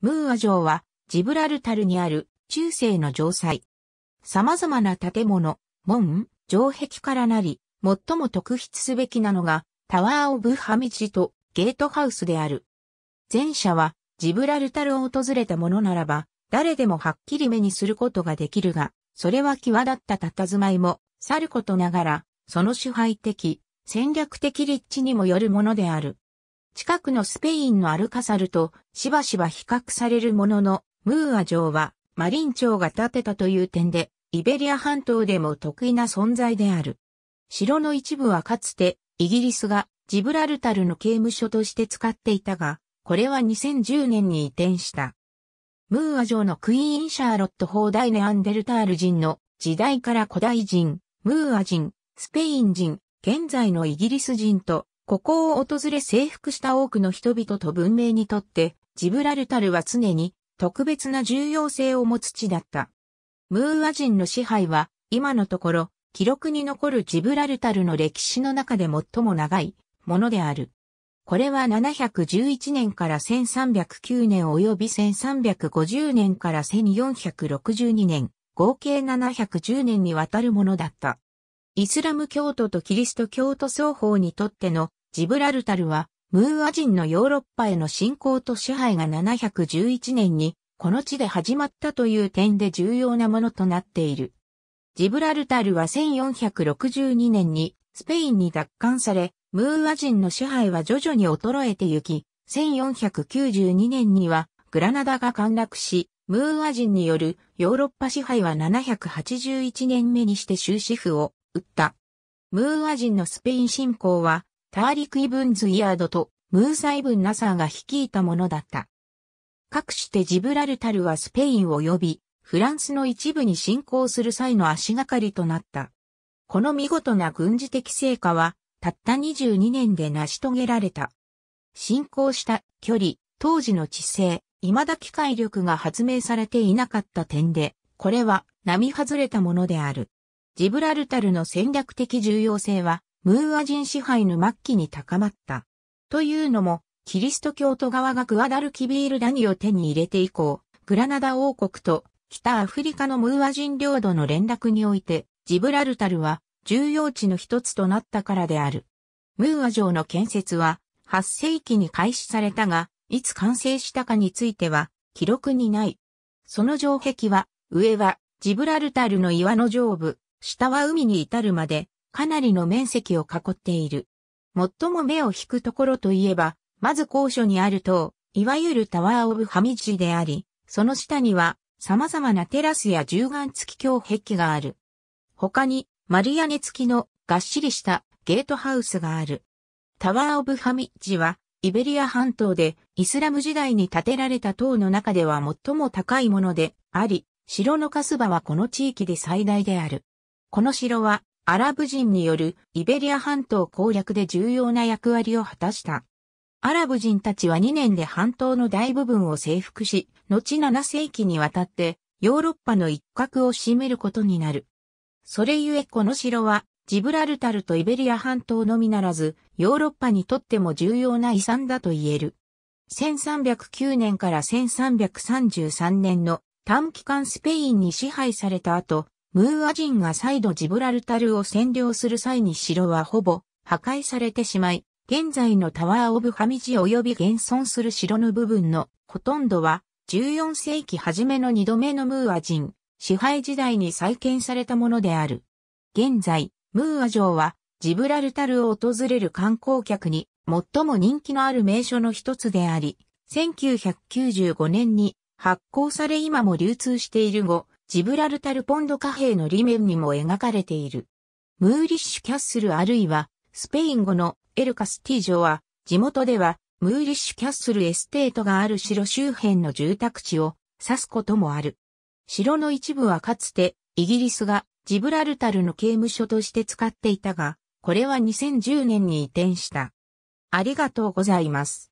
ムーア城はジブラルタルにある中世の城塞。様々な建物、門、城壁からなり、最も特筆すべきなのがタワー・オブ・ハミジとゲートハウスである。前者はジブラルタルを訪れた者ならば、誰でもはっきり目にすることができるが、それは際立った佇まいも、さることながら、その支配的、戦略的立地にもよるものである。近くのスペインのアルカサルとしばしば比較されるものの、ムーア城はマリン朝が建てたという点で、イベリア半島でも得意な存在である。城の一部はかつてイギリスがジブラルタルの刑務所として使っていたが、これは2010年に移転した。ムーア城のクイーン・シャーロット砲台ネアンデルタール人の時代から古代人、ムーア人、スペイン人、現在のイギリス人とここを訪れ征服した多くの人々と文明にとって、ジブラルタルは常に特別な重要性を持つ地だった。ムーア人の支配は、今のところ、記録に残るジブラルタルの歴史の中で最も長いものである。これは711年から1309年及び1350年から1462年、合計710年にわたるものだった。イスラム教徒とキリスト教徒双方にとってのジブラルタルは、ムーア人のヨーロッパへの侵攻と支配が711年に、この地で始まったという点で重要なものとなっている。ジブラルタルは1462年にスペインに奪還され、ムーア人の支配は徐々に衰えてゆき、1492年にはグラナダが陥落し、ムーア人によるヨーロッパ支配は781年目にして終止符を打った。ムーア人のスペイン侵攻はターリク・イブンズ・イヤードとムーサ・イブン・ナサーが率いたものだった。かくしてジブラルタルはスペインを呼びフランスの一部に侵攻する際の足がかりとなった。この見事な軍事的成果はたった22年で成し遂げられた。侵攻した距離、当時の地勢、未だ機械力が発明されていなかった点で、これは並外れたものである。ジブラルタルの戦略的重要性はムーア人支配の末期に高まった。というのも、キリスト教徒側がグアダルキビールダニを手に入れて以降、グラナダ王国と北アフリカのムーア人領土の連絡において、ジブラルタルは重要地の一つとなったからである。ムーア城の建設は8世紀に開始されたが、いつ完成したかについては記録にない。その城壁は、上はジブラルタルの岩の上部、下は海に至るまでかなりの面積を囲っている。最も目を引くところといえば、まず高所にある塔、いわゆるタワーオブハミジであり、その下には様々なテラスや銃眼付き橋壁がある。他に、マリアネ付きのがっしりしたゲートハウスがある。タワーオブハミジは、イベリア半島でイスラム時代に建てられた塔の中では最も高いものであり、城のカスバはこの地域で最大である。この城はアラブ人によるイベリア半島攻略で重要な役割を果たした。アラブ人たちは2年で半島の大部分を征服し、後7世紀にわたってヨーロッパの一角を占めることになる。それゆえこの城はジブラルタルとイベリア半島のみならず、ヨーロッパにとっても重要な遺産だと言える。1309年から1333年の短期間スペインに支配された後、ムーア人が再度ジブラルタルを占領する際に城はほぼ破壊されてしまい、現在のタワー・オブ・ハミジ及び現存する城の部分のほとんどは14世紀初めの2度目のムーア人支配時代に再建されたものである。現在、ムーア城はジブラルタルを訪れる観光客に最も人気のある名所の一つであり、1995年に発行され今も流通している後、ジブラルタルポンド貨幣の裏面にも描かれている。ムーリッシュキャッスルあるいは、スペイン語のエルカスティージョは、地元では、ムーリッシュキャッスルエステートがある城周辺の住宅地を指すこともある。城の一部はかつて、イギリスがジブラルタルの刑務所として使っていたが、これは2010年に移転した。ありがとうございます。